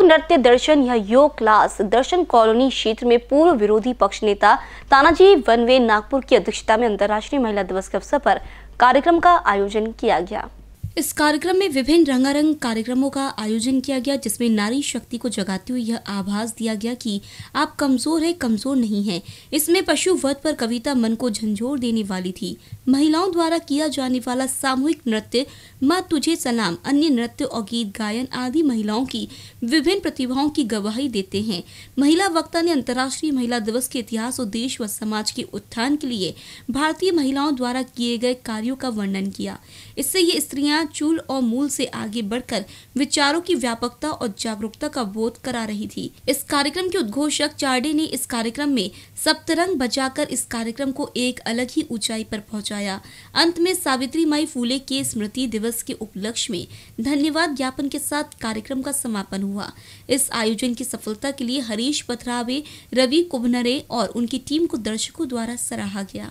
लोक नृत्य दर्शन या योग क्लास दर्शन कॉलोनी क्षेत्र में पूर्व विरोधी पक्ष नेता तानाजी वनवे नागपुर की अध्यक्षता में अंतर्राष्ट्रीय महिला दिवस के अवसर पर कार्यक्रम का आयोजन किया गया इस कार्यक्रम में विभिन्न रंगारंग कार्यक्रमों का आयोजन किया गया जिसमें नारी शक्ति को जगाते हुए यह आभास दिया गया कि आप कमजोर है कमजोर नहीं है इसमें पशु वध पर कविता मन को झंझोर देने वाली थी महिलाओं द्वारा किया जाने वाला सामूहिक नृत्य माँ तुझे सलाम अन्य नृत्य और गीत गायन आदि महिलाओं की विभिन्न प्रतिभाओं की गवाही देते हैं महिला वक्ता ने अंतर्राष्ट्रीय महिला दिवस के इतिहास और देश व समाज के उत्थान के लिए भारतीय महिलाओं द्वारा किए गए कार्यो का वर्णन किया इससे ये स्त्रियां चूल और मूल से आगे बढ़कर विचारों की व्यापकता और जागरूकता का बोध करा रही थी इस कार्यक्रम के उद्घोषक चार्डे ने इस कार्यक्रम में सप्तरंग बजाकर इस कार्यक्रम को एक अलग ही ऊंचाई पर पहुंचाया अंत में सावित्री माई फूले के स्मृति दिवस के उपलक्ष्य में धन्यवाद ज्ञापन के साथ कार्यक्रम का समापन हुआ इस आयोजन की सफलता के लिए हरीश पथरावे रवि कुभनरे और उनकी टीम को दर्शकों द्वारा सराहा गया